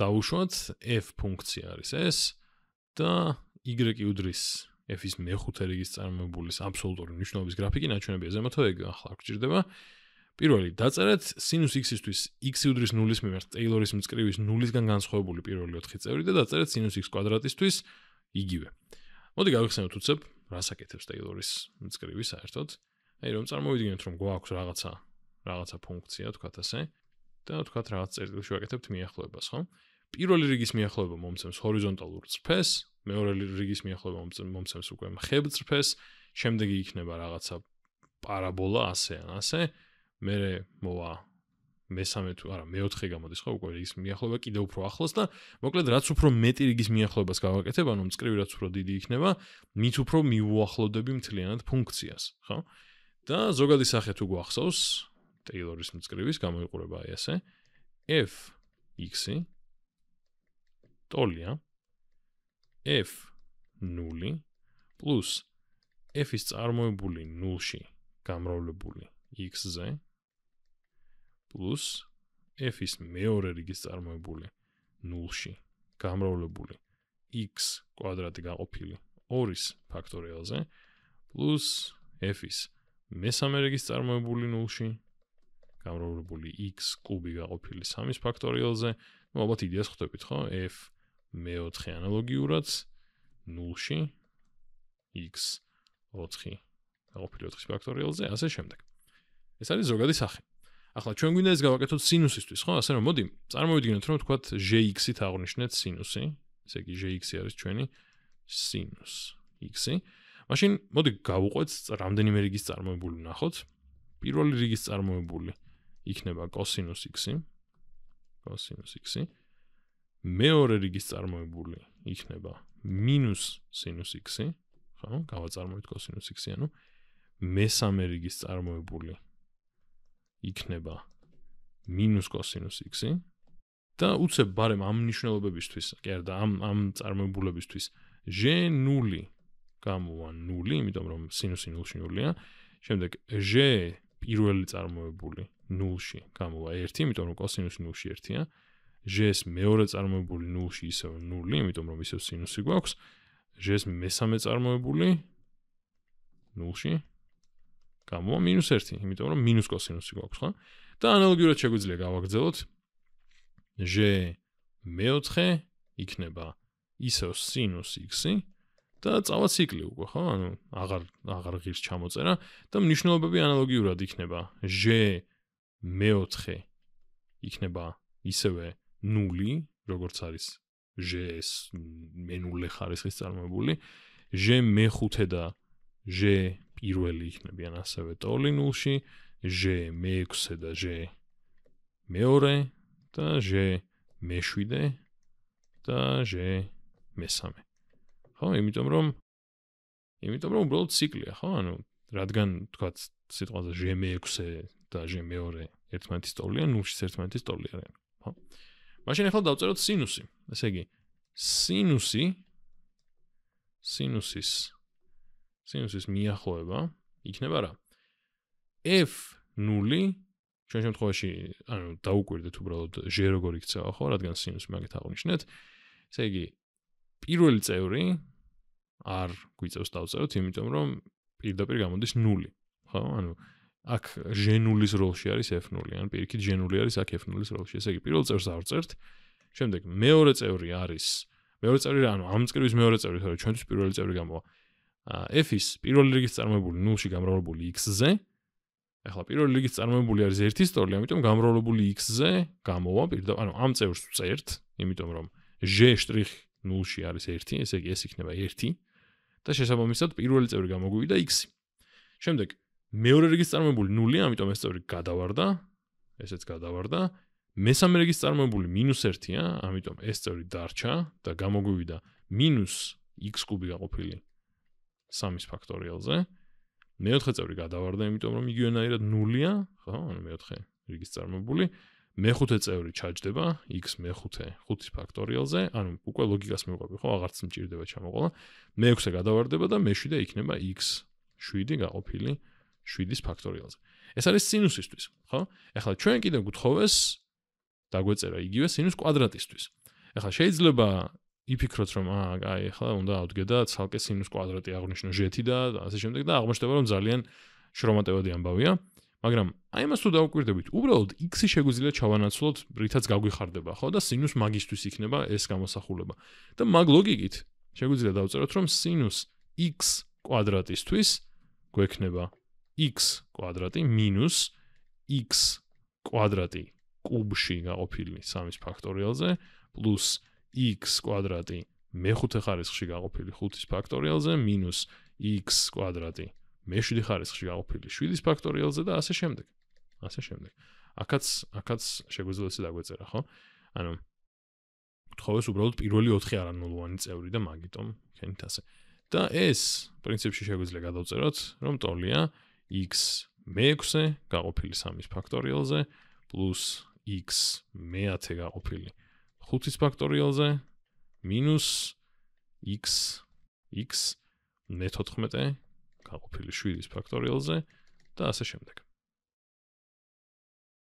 დაუშვათ f ფუნქცია არის ეს და y უდრის f-ის მეხუთე რიგის წარმოებულის აბსოლუტური მნიშვნელობის გრაფიკი ნაჩვენებია ზემოთ ეგ ახლა გვჭირდება პირველი დაწერეთ sinus x-ისთვის x უდრის 0-ის მიმართ ტეილორის მწკრივის 0-ისგან განსხვავებული პირველი 4 წევრი და დაწერეთ sinus x კვადრატისთვის იგივე მოდი გავიხსენოთ უცებ რას აკეთებს ტეილორის მწკრივი საერთოდ აი რომ წარმოვიდგინოთ რომ გვაქვს რაღაცა რაღაცა ფუნქცია თქვათ ასე და თქვა რაღაც წერტილში ვაკეთებთ მიახლოებას, ხო? პირველი რიგის მიახლოება მომცემს ჰორიზონტალურ წრფეს, მეორე რიგის მიახლოება მომცემს უკვე მხებ წრფეს, შემდეგი იქნება რაღაცა პარაბოლა ასე, ასე. მე მოვა მესამე თუ არა მეოთხე გამოდის ხო უკვე ის მიახლოება კიდე უფრო ახლოს და მოკლედ რაც უფრო მეტი რიგის მიახლოებას გავაკეთებ, ანუ მწკრივი რაც უფრო დიდი იქნება, მით უფრო მიუახლოვდები მთლიანად ფუნქციას, ხო? და ზოგადი სახე თუ გვახსოვს, ტეილორის მწკრივის გამოიყურება აი ესე f x ტოლია f 0 პლუს f-ის წარმოებული 0-ში გამრავლებული x-ზე პლუს f-ის მეორე რიგის წარმოებული 0-ში გამრავლებული x კვადრატი გაყოფილი 2-ის ფაქტორიალზე პლუს f-ის მესამე რიგის წარმოებული 0-ში გამრავლებული x კუბი გაყოფილი 3-ის ფაქტორიალზე. ნუ ალბათ იდეას ხვდებით, ხო? f მე 4 ანალოგიურად 0-ში x 4 გაყოფილი 4-ის ფაქტორიალზე, ასე შემდეგ. ეს არის ზოგადი სახე. ახლა ჩვენ გვინდა ეს გავაკეთოთ სინუსისთვის, ხო? ასე რომ მოდი, წარმოვიდგინოთ, რომ თქვათ jx-ით აღვნიშნეთ სინუსი. ესე იგი jx-ი არის ჩვენი sinus x-ი. მაშინ მოდი გავუყვეთ რამდენიმე რიგის წარმოებული ნახოთ. პირველი რიგის წარმოებული იქნება cos x cos x მეორე რიგის წარმოებული იქნება minus sin x ხო გავაწარმოვით cos x ანუ მესამე რიგის წარმოებული იქნება minus cos x და უცებ ბარემ ამ ნიშნულობებისთვის კი არა და ამ ამ წარმოებულებისთვის j 0 გამოვან 0 იმიტომ რომ sin 0 ნულია შემდეგ j პირველი წარმოებული 0-ში გამოვა 1, იმიტომ რომ cos 0-ში 1-ია. g-ს მეორე წარმოებული 0-ში ისევ 0, იმიტომ რომ ისევ sin-ი გვაქვს. g-ს მესამე წარმოებული 0-ში გამოვა -1, იმიტომ რომ -cos-ი გვაქვს, ხო? და ანალოგიურად შეგვიძლია გავაგრძელოთ. g მეოთხე იქნება ისევ sin-x-ი და წავა ციკლი უკვე, ხო? ანუ აღარ აღარ ღირს ჩამოწერა და მნიშვნელობები ანალოგიურად იქნება. g მეოთხე იქნება ისევე 0, როგორც არის ჟეს მენულე ხარისხის წარმოებული. ჟე მეხუთე და ჟე პირველი იქნებიან ასევე ტოლი 0-ში, ჟე მეექვსე და ჟე მეორე და ჟე მეშვიდე და ჟე მესამე. ხო, იმიტომ რომ იმიტომ რომ უბრალოდ ციკლია, ხო? ანუ რადგან თქვა სიტყვაზე ჟემე 6-ე დაჟე მეორე ერთმანეთის ტოლია, ნულში ერთმანეთის ტოლია რა. ხო? მაშინ ახლა დავწეროთ სინუსი. ესე იგი, სინუსი სინუსის სინუსის მიახლოება იქნება რა? f 0 ჩვენ შემთხვევაში, ანუ დაუკვირდეთ უბრალოდ j როგორ იქცევა, ხო, რადგან სინუსი მაგით აღნიშნეთ. ესე იგი, პირველი წევრი არ გვიწევს დავწეროთ, იმიტომ რომ პირდაპირ გამოდის 0, ხო? ანუ აქ ჟენულის როლში არის F0, ან პირიქით ჟენული არის აქ F0-ის როლში. ესე იგი, პირველ წევრს ავწერთ. შემდეგ მეორე წევრი არის მეორე წევრი, ანუ ამ წკრივის მეორე წევრი, თორე ჩვენთვის პირველი წევრი გამოვა. აა F-ის პირველი რიგის წარმოებული 0-ში გამრავლებული X-ზე. ახლა პირველი რიგის წარმოებული არის 1-ის ტოლი, ამიტომ გამრავლებული X-ზე გამოვა პირდა, ანუ ამ წევრს წერთ, იმიტომ რომ J-0-ში არის 1, ესე იგი ეს იქნება 1. და შესაბამისად პირველი წევრი გამოგვივიდა X. შემდეგ მეორე რიგის წარმოებული ნულია, ამიტომ ეს წევრი გადავარდა. ესეც გადავარდა. მესამე რიგის წარმოებული მინუს 1-ია, ამიტომ ეს წევრი დარჩა და გამოგვივიდა მინუს x კუბი გაყოფილი 3-ის ფაქტორიალზე. მეოთხე წევრი გადავარდა, ამიტომ რომ იგივენაირად ნულია, ხო, ანუ მეოთხე რიგის წარმოებული. მეხუთე წევრი ჩაჯდება x მეხუთე 5-ის ფაქტორიალზე, ანუ უკვე ლოგიკას მივყვები, ხო, აღარც მჭირდება ჩამოყოლა. მეექვსე გადავარდება და მეშვიდე იქნება x 7 გაყოფილი 3. 7-ის ფაქტორიალზე. ეს არის სინუსისთვის, ხო? ახლა ჩვენ კიდევ გვთხოვეს დაგვეწერა იგივე სინუს კვადრატისთვის. ახლა შეიძლება იფიქროთ რომ აა აი ახლა უნდა ავდგე და ცალკე სინუს კვადრატი აღნიშნო ჟეთი და ასე შემდეგ და აღმოჩნდება რომ ძალიან შრომატევადი ამბავია, მაგრამ აი მას თუ დაუკვირდებით, უბრალოდ x-ი შეგვიძლია ჩავანაცვლოთ, რითაც გაგვიხარდება, ხო? და სინუს მაგისტვის იქნება ეს გამოსახულება. და მაგ ლოგიკით შეგვიძლია დავწეროთ რომ სინუს x კვადრატისთვის გვექნება 0.5 x კვადრატი მინუს x კვადრატი კუბში გაყოფილი 3-ის ფაქტორიალზე პლუს x კვადრატი მეხუთე ხარისხში გაყოფილი 5-ის ფაქტორიალზე მინუს x კვადრატი მეშვიდე ხარისხში გაყოფილი 7-ის ფაქტორიალზე და ასე შემდეგ. ასე შემდეგ. აკაც აკაც შეგვიძლია ისე დაგვეწერა, ხო? ანუ თხოვეს უბრალოდ პირველი 4 არანულოვანი წევრი და მაგიტომ ხენით ასე. და ეს პრინციპში შეგვიძლია გადავწეროთ, რომ ტოლია x მე-6-ზე გაყოფილი 3-ის ფაქტორიალზე პლუს x მე-10-ზე გაყოფილი 5-ის ფაქტორიალზე მინუს x x მე-14-ზე გაყოფილი 7-ის ფაქტორიალზე და ასე შემდეგ.